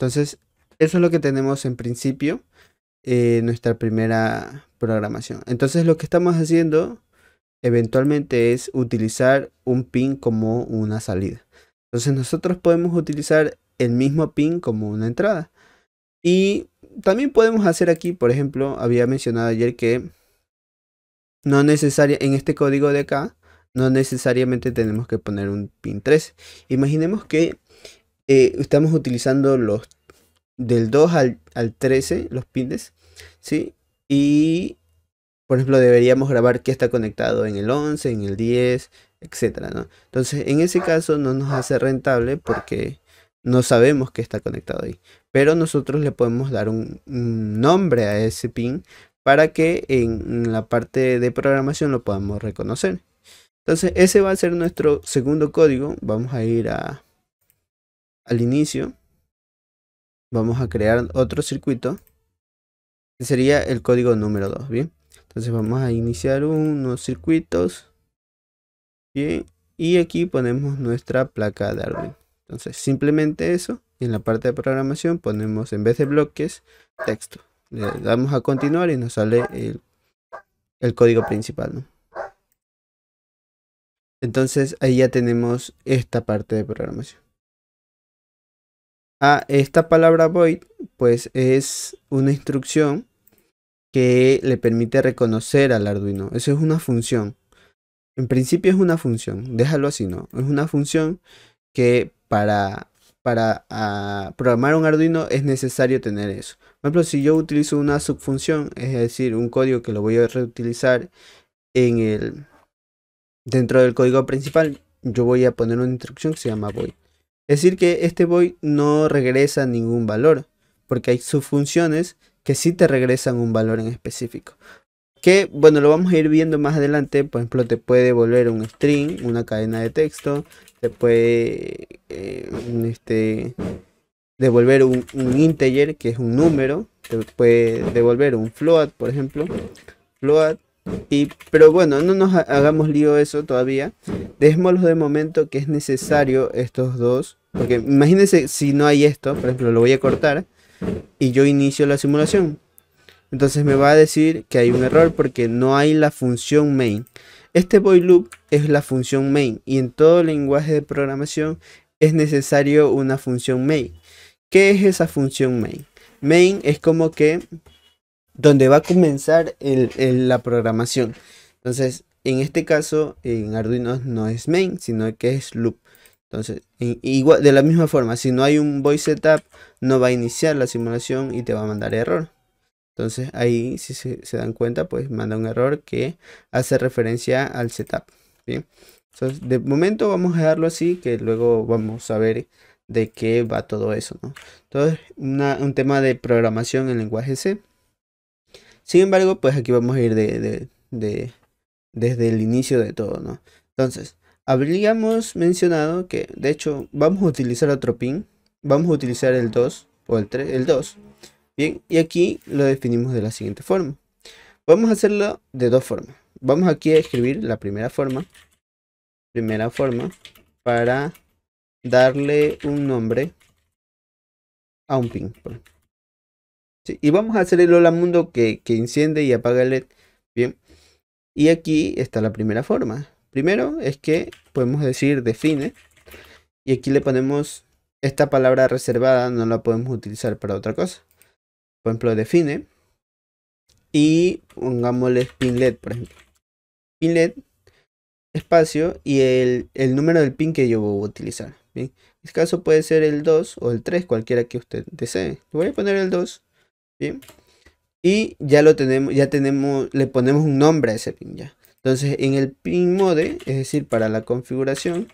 Entonces, eso es lo que tenemos en principio, en eh, nuestra primera programación. Entonces, lo que estamos haciendo eventualmente es utilizar un pin como una salida. Entonces, nosotros podemos utilizar el mismo pin como una entrada. Y también podemos hacer aquí, por ejemplo, había mencionado ayer que no necesaria en este código de acá no necesariamente tenemos que poner un pin 3. Imaginemos que eh, estamos utilizando los del 2 al, 13, los pines, ¿sí? Y, por ejemplo, deberíamos grabar que está conectado en el 11, en el 10, etcétera, Entonces, en ese caso no nos hace rentable porque no sabemos que está conectado ahí. Pero nosotros le podemos dar un nombre a ese pin para que en la parte de programación lo podamos reconocer. Entonces, ese va a ser nuestro segundo código. Vamos a ir a al inicio vamos a crear otro circuito que sería el código número 2, ¿bien? Entonces vamos a iniciar unos circuitos, ¿bien? Y aquí ponemos nuestra placa Arduino. Entonces simplemente eso, y en la parte de programación ponemos en vez de bloques, texto. Le damos a continuar y nos sale el, el código principal, ¿no? Entonces ahí ya tenemos esta parte de programación esta palabra void pues es una instrucción que le permite reconocer al Arduino. Eso es una función. En principio es una función, déjalo así, ¿no? Es una función que para, para ah, programar un Arduino es necesario tener eso. Por ejemplo, si yo utilizo una subfunción, es decir, un código que lo voy a reutilizar en el, dentro del código principal, yo voy a poner una instrucción que se llama void. Es decir, que este void no regresa ningún valor, porque hay subfunciones que sí te regresan un valor en específico. Que, bueno, lo vamos a ir viendo más adelante. Por ejemplo, te puede devolver un string, una cadena de texto. Te puede eh, este, devolver un, integer, que es un número. Te puede devolver un float, por ejemplo. Float. Y, pero bueno, no nos hagamos lío eso todavía. Dejémoslo de momento que es necesario estos dos porque imagínense si no hay esto, por ejemplo, lo voy a cortar y yo inicio la simulación. Entonces me va a decir que hay un error porque no hay la función main. Este void loop es la función main y en todo lenguaje de programación es necesario una función main. ¿Qué es esa función main? Main es como que donde va a comenzar la programación. Entonces, en este caso, en Arduino no es main, sino que es loop. Entonces, igual, de la misma forma, si no hay un voice setup, no va a iniciar la simulación y te va a mandar error. Entonces ahí, si se, dan cuenta, pues manda un error que hace referencia al setup. Bien. Entonces, de momento vamos a dejarlo así, que luego vamos a ver de qué va todo eso. ¿no? Entonces, un tema de programación en lenguaje C. Sin embargo, pues aquí vamos a ir de, desde el inicio de todo. ¿no? Entonces, habríamos mencionado que, de hecho, vamos a utilizar otro pin. Vamos a utilizar el 2 o el 3, el 2. Bien, y aquí lo definimos de la siguiente forma. Vamos a hacerlo de dos formas. Vamos aquí a escribir la primera forma. Primera forma para darle un nombre a un pin. y vamos a hacer el hola mundo que, que enciende y apaga el LED. Bien. Y aquí está la primera forma. Primero es que podemos decir define y aquí le ponemos esta palabra reservada, no la podemos utilizar para otra cosa. Por ejemplo, define y pongámosle pinlet, por ejemplo. Pinlet, espacio y el, el número del pin que yo voy a utilizar. En este caso puede ser el 2 o el 3, cualquiera que usted desee. Le voy a poner el 2. Bien. Y ya lo tenemos, ya tenemos, le ponemos un nombre a ese pin ya. Entonces en el pin mode, es decir, para la configuración,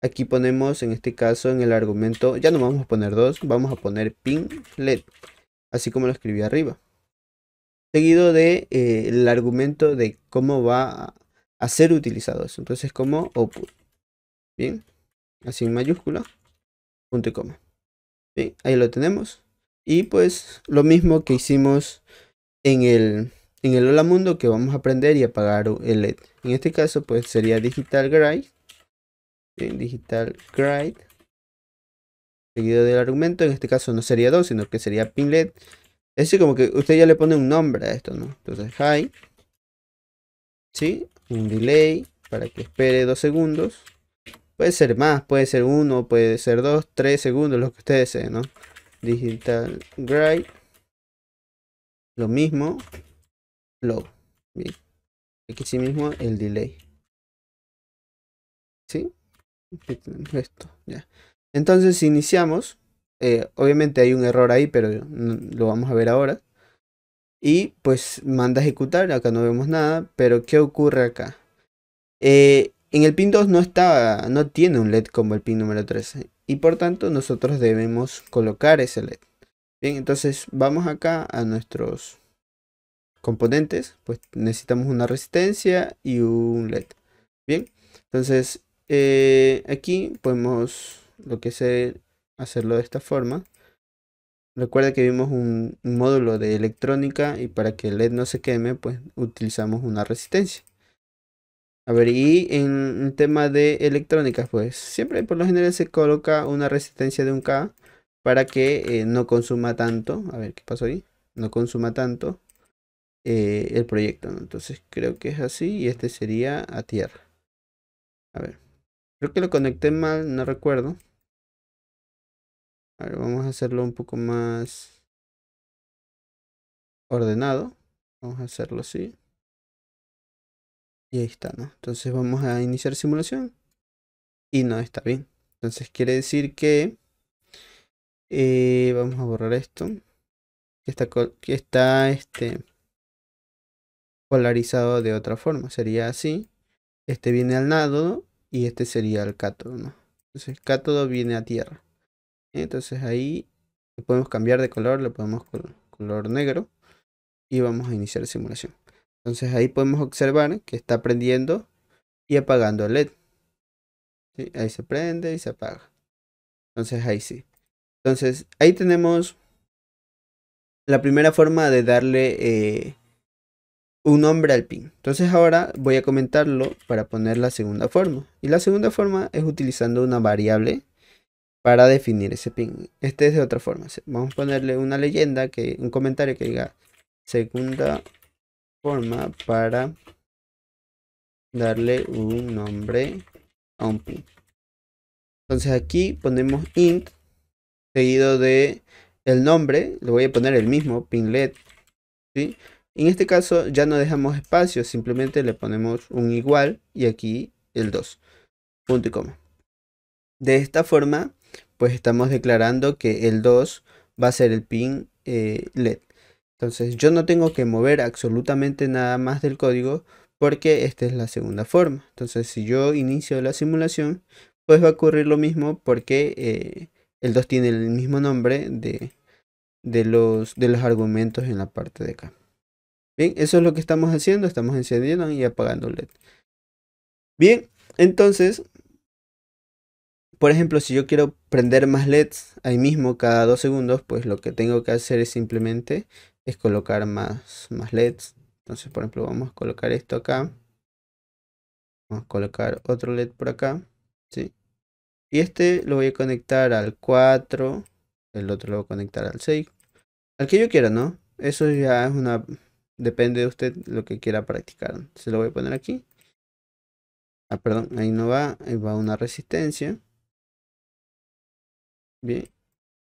aquí ponemos en este caso en el argumento, ya no vamos a poner 2, vamos a poner pin led, así como lo escribí arriba. Seguido de eh, el argumento de cómo va a ser utilizado Entonces como output. Bien, así en mayúscula, punto y coma. Bien, ahí lo tenemos. Y pues lo mismo que hicimos en el en el Hola Mundo que vamos a aprender y apagar el LED. En este caso, pues sería Digital Grid. en digital Grid. Seguido del argumento. En este caso no sería 2, sino que sería pin LED. Es decir, como que usted ya le pone un nombre a esto, ¿no? Entonces, high. ¿Sí? Un delay para que espere 2 segundos. Puede ser más, puede ser 1, puede ser 2, 3 segundos, lo que usted desee, ¿no? Digital Grid. Lo mismo, lo Aquí sí mismo el delay. ¿Sí? Esto, ya. Entonces, iniciamos, eh, obviamente hay un error ahí, pero lo vamos a ver ahora. Y pues manda a ejecutar, acá no vemos nada, pero ¿qué ocurre acá? Eh, en el pin 2 no está, no tiene un LED como el pin número 13 y por tanto nosotros debemos colocar ese LED. Bien, entonces vamos acá a nuestros componentes, pues necesitamos una resistencia y un LED. Bien, entonces eh, aquí podemos lo que es hacerlo de esta forma. Recuerda que vimos un, módulo de electrónica y para que el LED no se queme, pues utilizamos una resistencia. A ver, y en el tema de electrónica, pues siempre por lo general se coloca una resistencia de un K para que eh, no consuma tanto. A ver, ¿qué pasó ahí? No consuma tanto eh, el proyecto. Entonces creo que es así y este sería a tierra. A ver, creo que lo conecté mal, no recuerdo. A vamos a hacerlo un poco más ordenado. Vamos a hacerlo así. Y ahí está, ¿no? Entonces vamos a iniciar simulación. Y no está bien. Entonces quiere decir que... Eh, vamos a borrar esto. Que está, que está este polarizado de otra forma. Sería así. Este viene al nado y este sería el cátodo. Entonces el cátodo viene a tierra. Entonces ahí podemos cambiar de color, le podemos color negro y vamos a iniciar la simulación. Entonces ahí podemos observar que está prendiendo y apagando el LED. Ahí se prende y se apaga. Entonces ahí sí. Entonces ahí tenemos la primera forma de darle eh, un nombre al pin. Entonces ahora voy a comentarlo para poner la segunda forma. Y la segunda forma es utilizando una variable para definir ese pin. Este es de otra forma. Vamos a ponerle una leyenda, que un comentario que diga segunda forma para darle un nombre a un pin. Entonces aquí ponemos int seguido de el nombre, le voy a poner el mismo pinlet, ¿sí? En este caso ya no dejamos espacio, simplemente le ponemos un igual y aquí el 2. Punto y coma. De esta forma, pues estamos declarando que el 2 va a ser el pin eh, LED. Entonces yo no tengo que mover absolutamente nada más del código porque esta es la segunda forma. Entonces si yo inicio la simulación, pues va a ocurrir lo mismo porque eh, el 2 tiene el mismo nombre de, de, los, de los argumentos en la parte de acá. Bien, eso es lo que estamos haciendo, estamos encendiendo y apagando LED. Bien, entonces, por ejemplo, si yo quiero prender más LEDs ahí mismo cada dos segundos, pues lo que tengo que hacer es simplemente es colocar más, más LEDs. Entonces, por ejemplo, vamos a colocar esto acá. Vamos a colocar otro LED por acá. ¿sí? Y este lo voy a conectar al 4. El otro lo voy a conectar al 6. Al que yo quiera, ¿no? Eso ya es una Depende de usted lo que quiera practicar. Se lo voy a poner aquí. Ah, perdón, ahí no va. Ahí va una resistencia. Bien.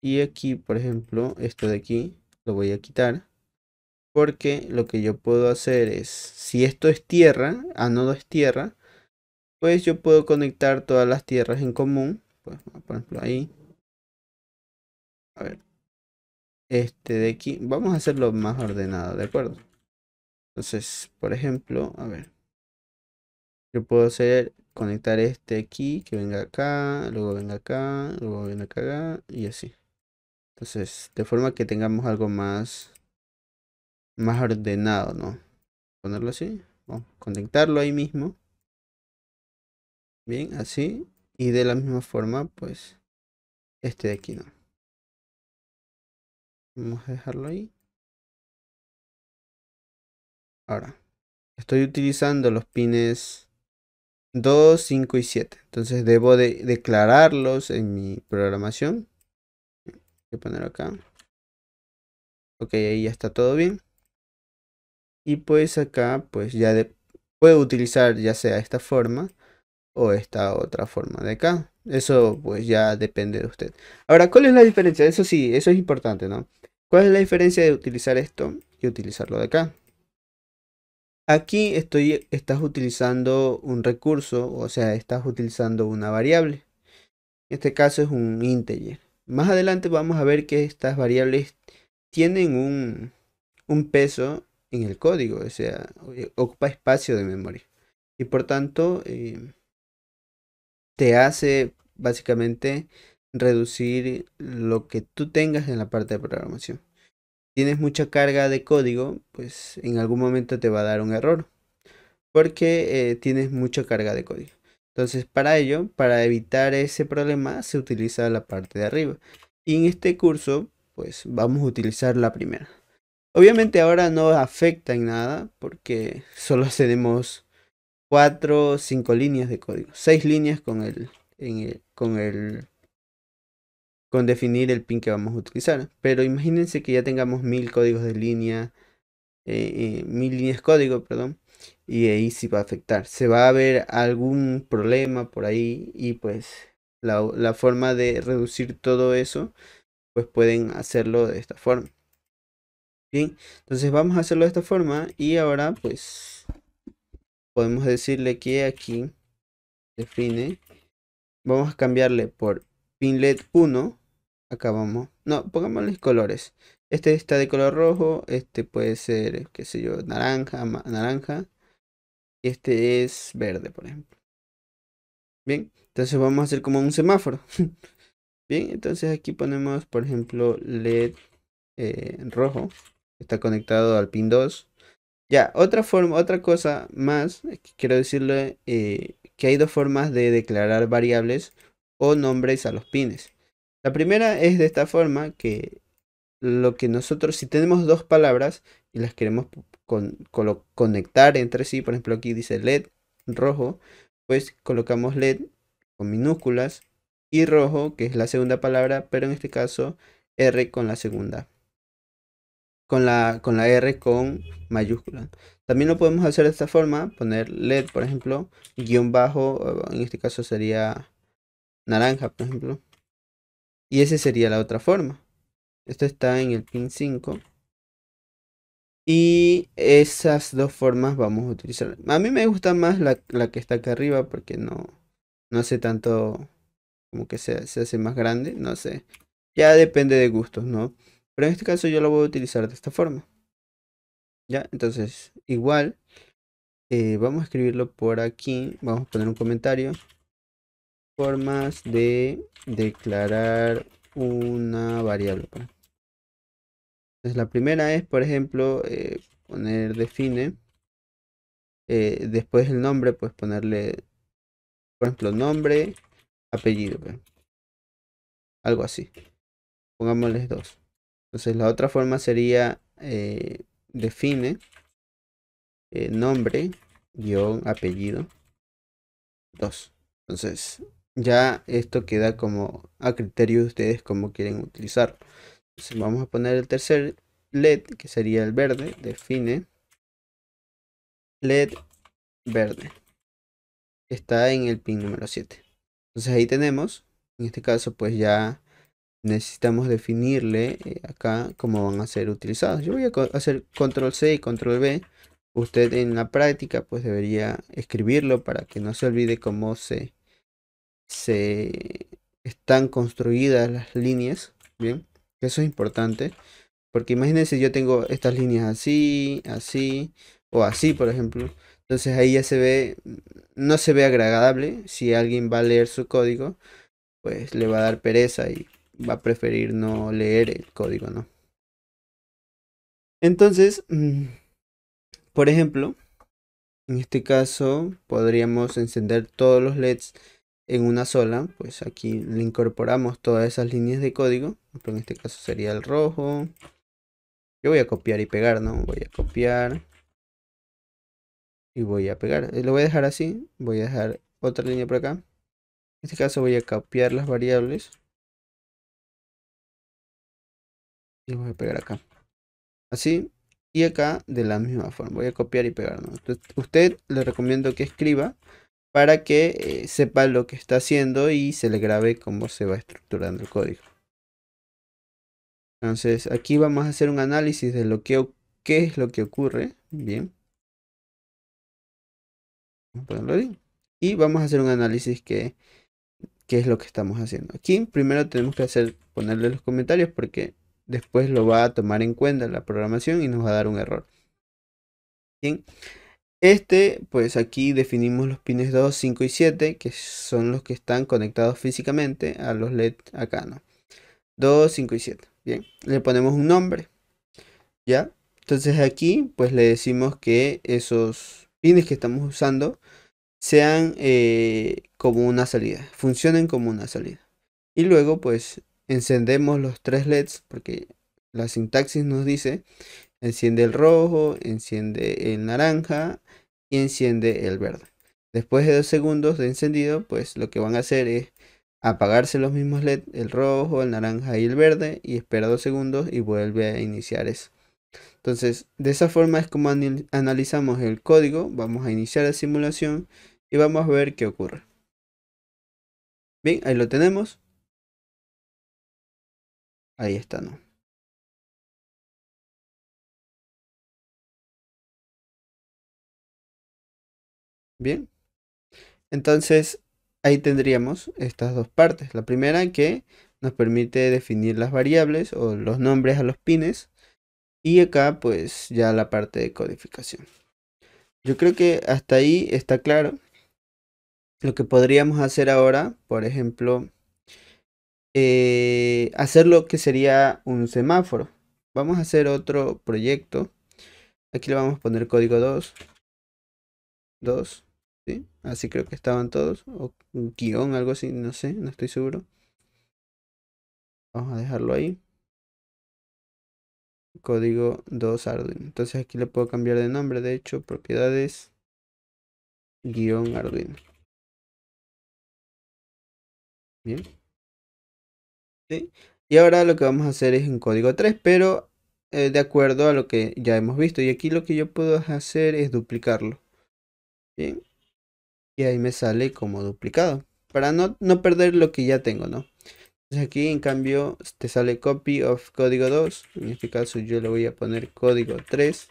Y aquí, por ejemplo, esto de aquí lo voy a quitar. Porque lo que yo puedo hacer es, si esto es tierra, ah, no es tierra, pues yo puedo conectar todas las tierras en común. Pues, por ejemplo, ahí. A ver. Este de aquí. Vamos a hacerlo más ordenado, ¿de acuerdo? Entonces, por ejemplo, a ver. Yo puedo hacer conectar este aquí, que venga acá, luego venga acá, luego venga acá, y así. Entonces, de forma que tengamos algo más, más ordenado, ¿no? Ponerlo así. Vamos conectarlo ahí mismo. Bien, así. Y de la misma forma, pues, este de aquí, ¿no? Vamos a dejarlo ahí. Ahora, estoy utilizando los pines 2, 5 y 7. Entonces debo de declararlos en mi programación. Voy a poner acá. Ok, ahí ya está todo bien. Y pues acá, pues ya puedo utilizar ya sea esta forma o esta otra forma de acá. Eso pues ya depende de usted. Ahora, ¿cuál es la diferencia? Eso sí, eso es importante, ¿no? ¿Cuál es la diferencia de utilizar esto y utilizarlo de acá? Aquí estoy, estás utilizando un recurso, o sea, estás utilizando una variable. En este caso es un integer. Más adelante vamos a ver que estas variables tienen un, peso en el código, o sea, eh, ocupa espacio de memoria. Y por tanto, eh, te hace básicamente reducir lo que tú tengas en la parte de programación tienes mucha carga de código, pues en algún momento te va a dar un error. Porque eh, tienes mucha carga de código. Entonces, para ello, para evitar ese problema, se utiliza la parte de arriba. Y en este curso, pues vamos a utilizar la primera. Obviamente ahora no afecta en nada porque solo tenemos 4 o 5 líneas de código. 6 líneas con el, el, con el con definir el pin que vamos a utilizar. Pero imagínense que ya tengamos mil códigos de línea, eh, eh, mil líneas código, perdón, y ahí sí va a afectar. Se va a ver algún problema por ahí y pues la forma de reducir todo eso, pues pueden hacerlo de esta forma. Bien, entonces vamos a hacerlo de esta forma y ahora pues podemos decirle que aquí define, vamos a cambiarle por PIN Pinlet Acá vamos, No, pongámosles colores. Este está de color rojo. Este puede ser, qué sé yo, naranja, naranja. Y este es verde, por ejemplo. Bien, entonces vamos a hacer como un semáforo. Bien, entonces aquí ponemos, por ejemplo, LED eh, rojo. Está conectado al pin 2. Ya, otra forma, otra cosa más, quiero decirle eh, que hay dos formas de declarar variables o nombres a los pines. La primera es de esta forma que lo que nosotros, si tenemos dos palabras y las queremos conectar entre sí, por ejemplo aquí dice LED rojo, pues colocamos LED con minúsculas y rojo, que es la segunda palabra, pero en este caso R con la segunda. Con la, con la R con mayúscula. También lo podemos hacer de esta forma, poner LED, por ejemplo, guión bajo, en este caso sería naranja, por ejemplo. Y esa sería la otra forma. Esto está en el pin 5. Y esas dos formas vamos a utilizar. A mí me gusta más la, la que está acá arriba porque no, no hace tanto como que se, se hace más grande. No sé. Ya depende de gustos, ¿no? Pero en este caso yo lo voy a utilizar de esta forma. Ya, entonces igual eh, vamos a escribirlo por aquí. Vamos a poner un comentario formas de declarar una variable. Pues. Entonces la primera es, por ejemplo, eh, poner define. Eh, después el nombre, pues ponerle, por ejemplo, nombre, apellido. Pues. Algo así. Pongámosles dos. Entonces la otra forma sería eh, define nombre, guión, apellido. Dos. Entonces ya esto queda como a criterio de ustedes como quieren utilizarlo. Entonces vamos a poner el tercer LED, que sería el verde. Define LED verde. Está en el pin número 7. Entonces ahí tenemos, en este caso pues ya necesitamos definirle eh, acá cómo van a ser utilizados. Yo voy a hacer control C y control B. Usted en la práctica pues debería escribirlo para que no se olvide cómo se se están construidas las líneas, ¿bien? Eso es importante, porque imagínense yo tengo estas líneas así, así, o así, por ejemplo. Entonces ahí ya se ve, no se ve agradable. Si alguien va a leer su código, pues le va a dar pereza y va a preferir no leer el código, ¿no? Entonces, mm, por ejemplo, en este caso podríamos encender todos los LEDs en una sola, pues aquí le incorporamos todas esas líneas de código. Pero en este caso sería el rojo. Yo voy a copiar y pegar, ¿no? Voy a copiar. Y voy a pegar. Eh, lo voy a dejar así. Voy a dejar otra línea por acá. En este caso voy a copiar las variables. Y voy a pegar acá. Así. Y acá de la misma forma. Voy a copiar y pegar. usted le recomiendo que escriba para que eh, sepa lo que está haciendo y se le grabe cómo se va estructurando el código. Entonces aquí vamos a hacer un análisis de lo que qué es lo que ocurre. Bien. Y vamos a hacer un análisis que qué es lo que estamos haciendo. Aquí primero tenemos que hacer ponerle los comentarios porque después lo va a tomar en cuenta la programación y nos va a dar un error. Bien. Este, pues aquí definimos los pines 2, 5 y 7, que son los que están conectados físicamente a los LED acá, ¿no? 2, 5 y 7. Bien, le ponemos un nombre, ¿ya? Entonces aquí, pues le decimos que esos pines que estamos usando sean eh, como una salida, funcionen como una salida. Y luego, pues encendemos los tres LEDs, porque la sintaxis nos dice enciende el rojo, enciende el naranja y enciende el verde. Después de dos segundos de encendido, pues lo que van a hacer es apagarse los mismos LED, el rojo, el naranja y el verde, y espera dos segundos y vuelve a iniciar eso. Entonces, de esa forma es como analizamos el código, vamos a iniciar la simulación y vamos a ver qué ocurre. Bien, ahí lo tenemos. Ahí está, ¿no? Bien. Entonces, ahí tendríamos estas dos partes. La primera que nos permite definir las variables o los nombres a los pines. Y acá pues ya la parte de codificación. Yo creo que hasta ahí está claro. Lo que podríamos hacer ahora, por ejemplo, eh, hacer lo que sería un semáforo. Vamos a hacer otro proyecto. Aquí le vamos a poner código 2. 2. Así creo que estaban todos, o un guión, algo así, no sé, no estoy seguro. Vamos a dejarlo ahí. Código 2 Arduino. Entonces aquí le puedo cambiar de nombre, de hecho, propiedades guión Arduino. Bien. ¿Sí? Y ahora lo que vamos a hacer es un código 3, pero eh, de acuerdo a lo que ya hemos visto. Y aquí lo que yo puedo hacer es duplicarlo. Bien y ahí me sale como duplicado para no, no perder lo que ya tengo, ¿no? Entonces aquí en cambio te sale copy of código 2, en este caso yo le voy a poner código 3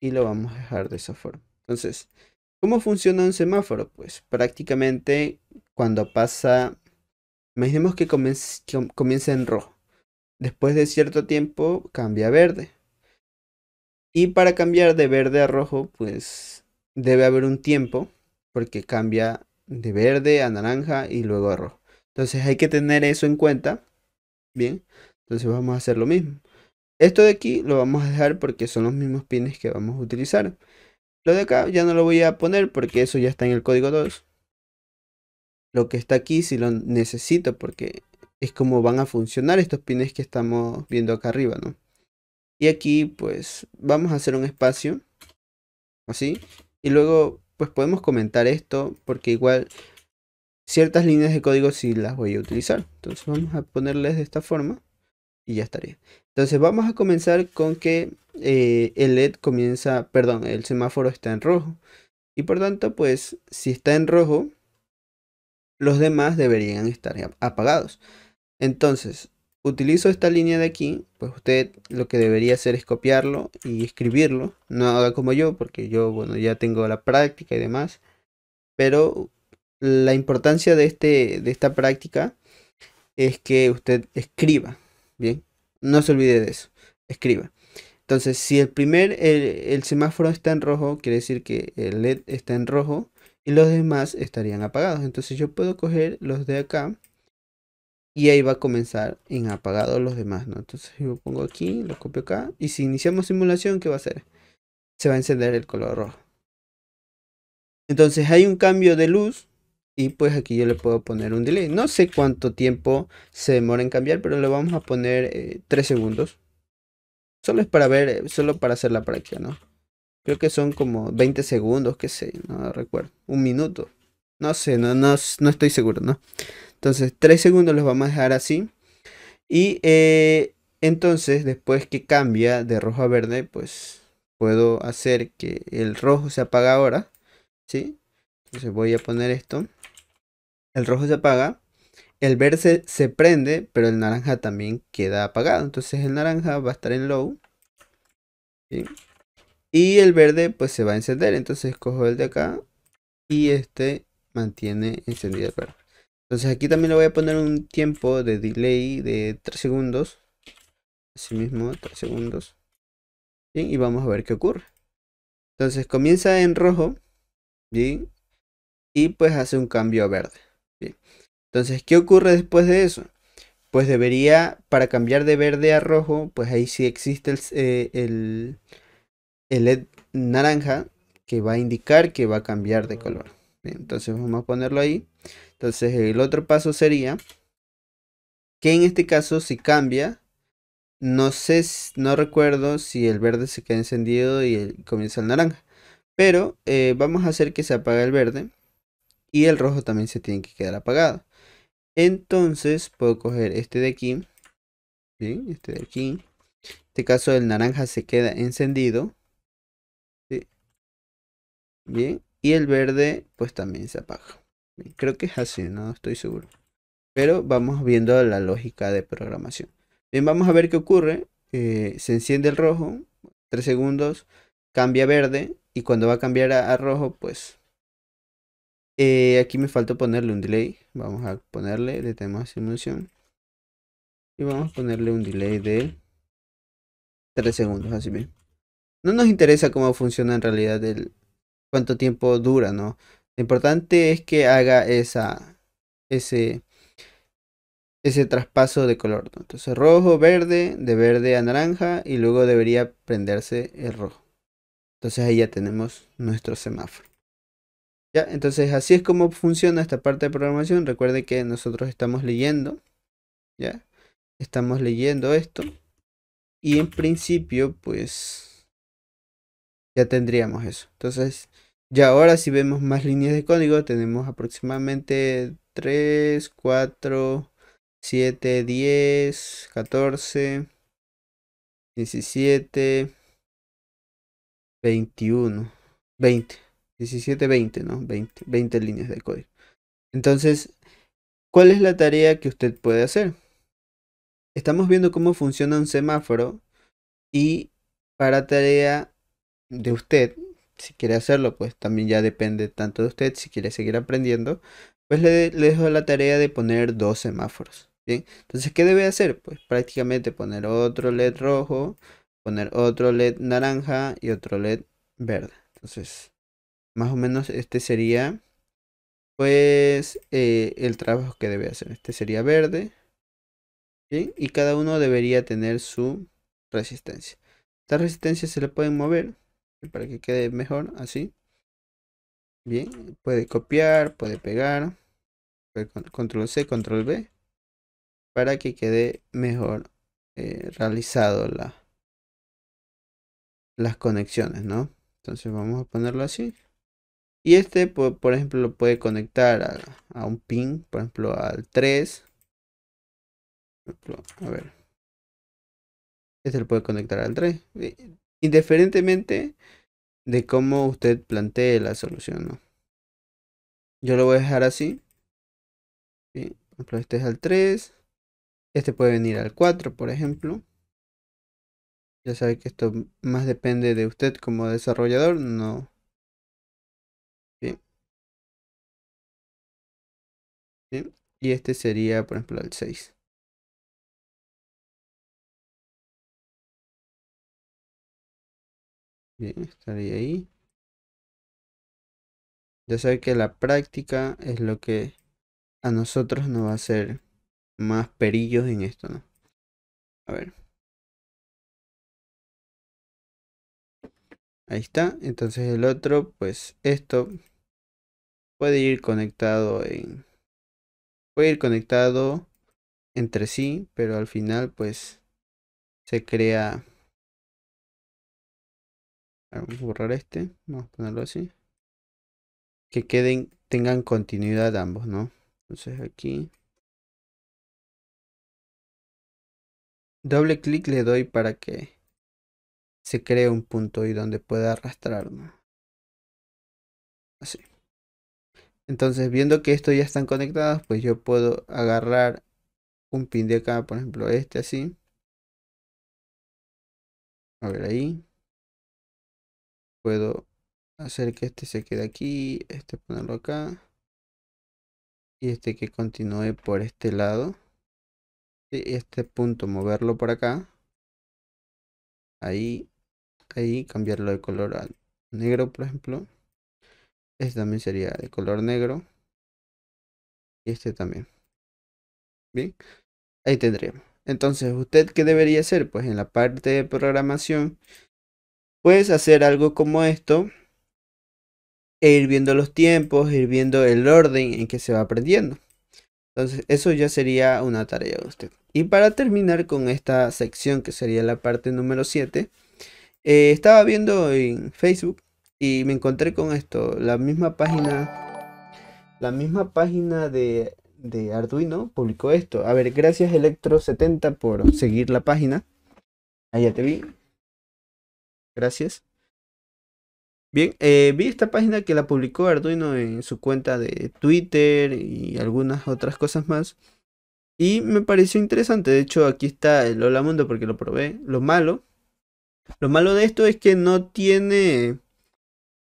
y lo vamos a dejar de esa forma. Entonces, ¿cómo funciona un semáforo? Pues prácticamente cuando pasa, imaginemos que comienza, que comienza en rojo, después de cierto tiempo cambia a verde. Y para cambiar de verde a rojo, pues debe haber un tiempo porque cambia de verde a naranja y luego a rojo. Entonces hay que tener eso en cuenta. Bien, entonces vamos a hacer lo mismo. Esto de aquí lo vamos a dejar porque son los mismos pines que vamos a utilizar. Lo de acá ya no lo voy a poner porque eso ya está en el código 2. Lo que está aquí si lo necesito porque es como van a funcionar estos pines que estamos viendo acá arriba, ¿no? Y aquí pues vamos a hacer un espacio así y luego, pues podemos comentar esto porque igual ciertas líneas de código sí las voy a utilizar. Entonces vamos a ponerles de esta forma y ya estaría. Entonces vamos a comenzar con que eh, el LED comienza, perdón, el semáforo está en rojo. Y por tanto, pues si está en rojo, los demás deberían estar apagados. Entonces, utilizo esta línea de aquí, pues usted lo que debería hacer es copiarlo y escribirlo. No haga como yo, porque yo, bueno, ya tengo la práctica y demás. Pero la importancia de, este, de esta práctica es que usted escriba, ¿bien? No se olvide de eso, escriba. Entonces, si el primer, el, el semáforo está en rojo, quiere decir que el LED está en rojo y los demás estarían apagados. Entonces yo puedo coger los de acá y ahí va a comenzar en apagado los demás, ¿no? Entonces yo pongo aquí, lo copio acá y si iniciamos simulación, ¿qué va a hacer? Se va a encender el color rojo. Entonces hay un cambio de luz y pues aquí yo le puedo poner un delay. No sé cuánto tiempo se demora en cambiar, pero le vamos a poner eh, tres 3 segundos. Solo es para ver, eh, solo para hacer la práctica, ¿no? Creo que son como 20 segundos, qué sé, no recuerdo. Un minuto. No sé, no, no, no estoy seguro, ¿no? Entonces 3 segundos los vamos a dejar así. Y eh, entonces después que cambia de rojo a verde, pues puedo hacer que el rojo se apaga ahora. ¿sí? Entonces voy a poner esto. El rojo se apaga. El verde se, prende, pero el naranja también queda apagado. Entonces el naranja va a estar en low. Y el verde pues se va a encender. Entonces cojo el de acá. Y este mantiene encendido el verde. Entonces aquí también le voy a poner un tiempo de delay de 3 segundos. Así mismo, 3 segundos. y vamos a ver qué ocurre. Entonces comienza en rojo. Bien, y pues hace un cambio a verde. Entonces, ¿qué ocurre después de eso? Pues debería, para cambiar de verde a rojo, pues ahí sí existe el, eh, el, LED naranja que va a indicar que va a cambiar de color. entonces vamos a ponerlo ahí. Entonces el otro paso sería que en este caso si cambia, no sé, no recuerdo si el verde se queda encendido y comienza el naranja. Pero eh, vamos a hacer que se apague el verde y el rojo también se tiene que quedar apagado. Entonces puedo coger este de aquí. Bien, este de aquí. En este caso el naranja se queda encendido. Bien, y el verde pues también se apaga. Creo que es así, no estoy seguro. Pero vamos viendo la lógica de programación. Bien, vamos a ver qué ocurre. Eh, se enciende el rojo, 3 segundos, cambia a verde y cuando va a cambiar a, rojo, pues... Eh, aquí me falta ponerle un delay. Vamos a ponerle, le tenemos simulación. Y vamos a ponerle un delay de 3 segundos, así bien. No nos interesa cómo funciona en realidad el cuánto tiempo dura, ¿no? Lo importante es que haga esa, ese, ese traspaso de color. Entonces rojo, verde, de verde a naranja y luego debería prenderse el rojo. Entonces ahí ya tenemos nuestro semáforo. ¿Ya? Entonces así es como funciona esta parte de programación. Recuerde que nosotros estamos leyendo. ¿ya? Estamos leyendo esto. Y en principio pues ya tendríamos eso. Entonces... Y ahora si vemos más líneas de código tenemos aproximadamente 3, 4, 7, 10, 14, 17, 21, 20, 17, 20, ¿no? 20, 20 líneas de código. Entonces, ¿cuál es la tarea que usted puede hacer? Estamos viendo cómo funciona un semáforo y para tarea de usted si quiere hacerlo, pues también ya depende tanto de usted, si quiere seguir aprendiendo, pues le, dejo la tarea de poner dos semáforos. Bien, entonces, ¿qué debe hacer? Pues prácticamente poner otro LED rojo, poner otro LED naranja y otro LED verde. Entonces, más o menos este sería, pues, eh, el trabajo que debe hacer. Este sería verde. Bien, y cada uno debería tener su resistencia. Esta resistencia se le pueden mover para que quede mejor así. Bien, puede copiar, puede pegar, control C, control B, para que quede mejor eh, realizado la, las conexiones, ¿no? Entonces vamos a ponerlo así. Y este, por, ejemplo, lo puede conectar a, a, un pin, por ejemplo, al 3. A ver. Este lo puede conectar al 3 indiferentemente de cómo usted plantee la solución, ¿no? Yo lo voy a dejar así. Por ejemplo, este es al 3. Este puede venir al 4, por ejemplo. Ya sabe que esto más depende de usted como desarrollador, no. Y este sería, por ejemplo, el 6. Bien, estaría ahí. Ya sabe que la práctica es lo que a nosotros nos va a hacer más perillos en esto, ¿no? A ver. Ahí está. Entonces el otro, pues esto puede ir conectado en... Puede ir conectado entre sí, pero al final pues se crea Vamos a borrar este, vamos a ponerlo así. Que queden, tengan continuidad ambos, ¿no? Entonces aquí. Doble clic le doy para que se cree un punto y donde pueda arrastrar, Así. Entonces, viendo que estos ya están conectados, pues yo puedo agarrar un pin de acá, por ejemplo, este así. A ver ahí puedo hacer que este se quede aquí, este ponerlo acá y este que continúe por este lado y este punto moverlo por acá ahí ahí cambiarlo de color a negro por ejemplo este también sería de color negro y este también bien ahí tendríamos entonces usted qué debería hacer pues en la parte de programación puedes hacer algo como esto e ir viendo los tiempos, ir viendo el orden en que se va aprendiendo. Entonces eso ya sería una tarea de usted. Y para terminar con esta sección que sería la parte número 7, eh, estaba viendo en Facebook y me encontré con esto, la misma página, la misma página de, de Arduino publicó esto. A ver, gracias Electro70 por seguir la página. Allá te vi. Gracias. Bien, eh, vi esta página que la publicó Arduino en su cuenta de Twitter y algunas otras cosas más. Y me pareció interesante. De hecho, aquí está el Hola Mundo porque lo probé. Lo malo. Lo malo de esto es que no tiene.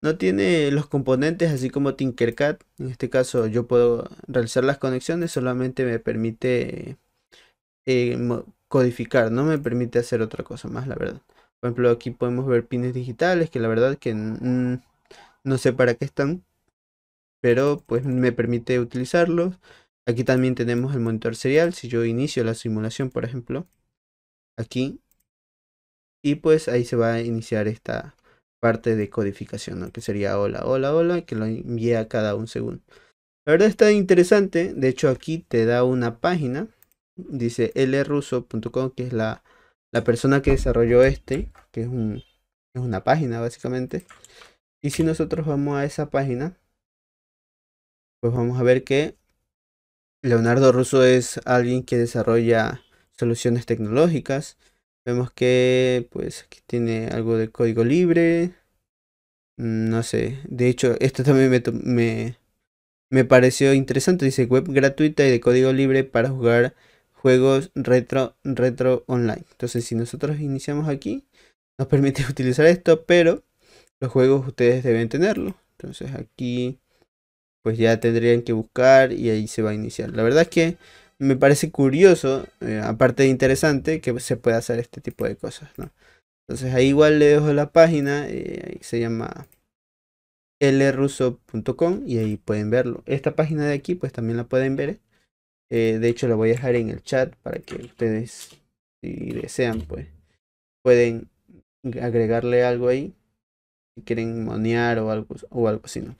No tiene los componentes así como Tinkercad. En este caso yo puedo realizar las conexiones. Solamente me permite eh, codificar. No me permite hacer otra cosa más, la verdad. Por ejemplo, aquí podemos ver pines digitales, que la verdad que no sé para qué están, pero pues me permite utilizarlos. Aquí también tenemos el monitor serial, si yo inicio la simulación, por ejemplo, aquí, y pues ahí se va a iniciar esta parte de codificación, que sería hola, hola, hola, que lo envía cada un segundo. La verdad está interesante, de hecho aquí te da una página, dice lruso.com, que es la la persona que desarrolló este, que es, un, una página básicamente. Y si nosotros vamos a esa página, pues vamos a ver que Leonardo Russo es alguien que desarrolla soluciones tecnológicas. Vemos que pues aquí tiene algo de código libre. Mm, no sé. De hecho, esto también me, me, me pareció interesante. Dice web gratuita y de código libre para jugar juegos retro, retro online. Entonces, si nosotros iniciamos aquí, nos permite utilizar esto, pero los juegos ustedes deben tenerlo. Entonces aquí pues ya tendrían que buscar y ahí se va a iniciar. La verdad es que me parece curioso, eh, aparte de interesante, que se pueda hacer este tipo de cosas, Entonces ahí igual le dejo la página, eh, ahí se llama lruso.com y ahí pueden verlo. Esta página de aquí pues también la pueden ver eh, de hecho, lo voy a dejar en el chat para que ustedes, si desean, pues pueden agregarle algo ahí. Si quieren monear o algo, o algo así, ¿no?